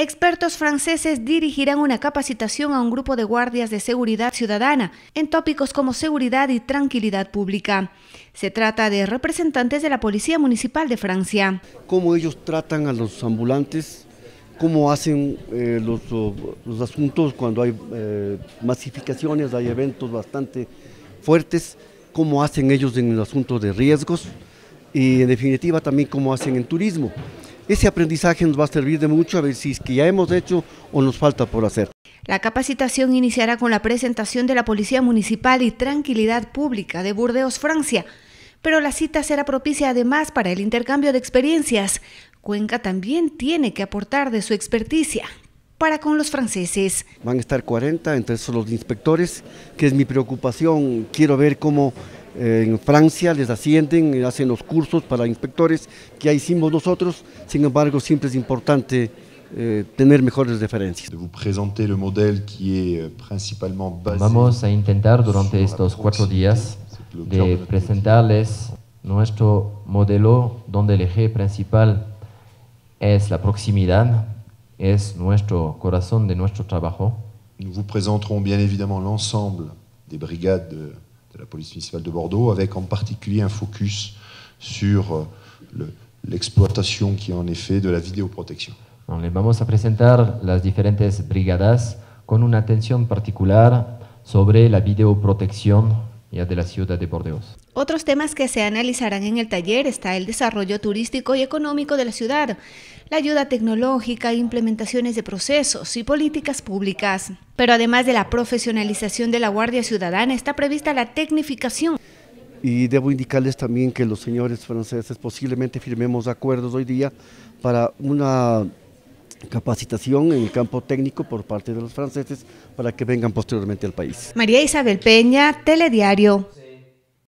Expertos franceses dirigirán una capacitación a un grupo de guardias de seguridad ciudadana en tópicos como seguridad y tranquilidad pública. Se trata de representantes de la Policía Municipal de Francia. Cómo ellos tratan a los ambulantes, cómo hacen eh, los, asuntos cuando hay eh, masificaciones, hay eventos bastante fuertes, cómo hacen ellos en el asunto de riesgos y en definitiva también cómo hacen en turismo. Ese aprendizaje nos va a servir de mucho a ver si es que ya hemos hecho o nos falta por hacer. La capacitación iniciará con la presentación de la Policía Municipal y Tranquilidad Pública de Burdeos, Francia, pero la cita será propicia además para el intercambio de experiencias. Cuenca también tiene que aportar de su experticia para con los franceses. Van a estar 40, entre esos los inspectores, que es mi preocupación. Quiero ver cómo en Francia les ascienden, eh, hacen los cursos para inspectores que hicimos nosotros, sin embargo siempre es importante eh, tener mejores referencias. Euh, Vamos a intentar durante estos cuatro días de presentarles nuestro modelo donde el eje principal es la proximidad, es nuestro corazón de nuestro trabajo. Nous vous présenterons bien évidemment l'ensemble des brigades de euh, de la police municipale de Bordeaux, avec en particulier un focus sur euh, l'exploitation qui est en effet de la vidéoprotection. Les allons présenter les différentes brigades brigadas con una atención particular la vidéoprotection. y de la ciudad de Bordeaux. Otros temas que se analizarán en el taller está el desarrollo turístico y económico de la ciudad, la ayuda tecnológica, implementaciones de procesos y políticas públicas. Pero además de la profesionalización de la Guardia Ciudadana, está prevista la tecnificación. Y debo indicarles también que los señores franceses posiblemente firmemos acuerdos hoy día para una capacitación en el campo técnico por parte de los franceses para que vengan posteriormente al país. María Isabel Peña, Telediario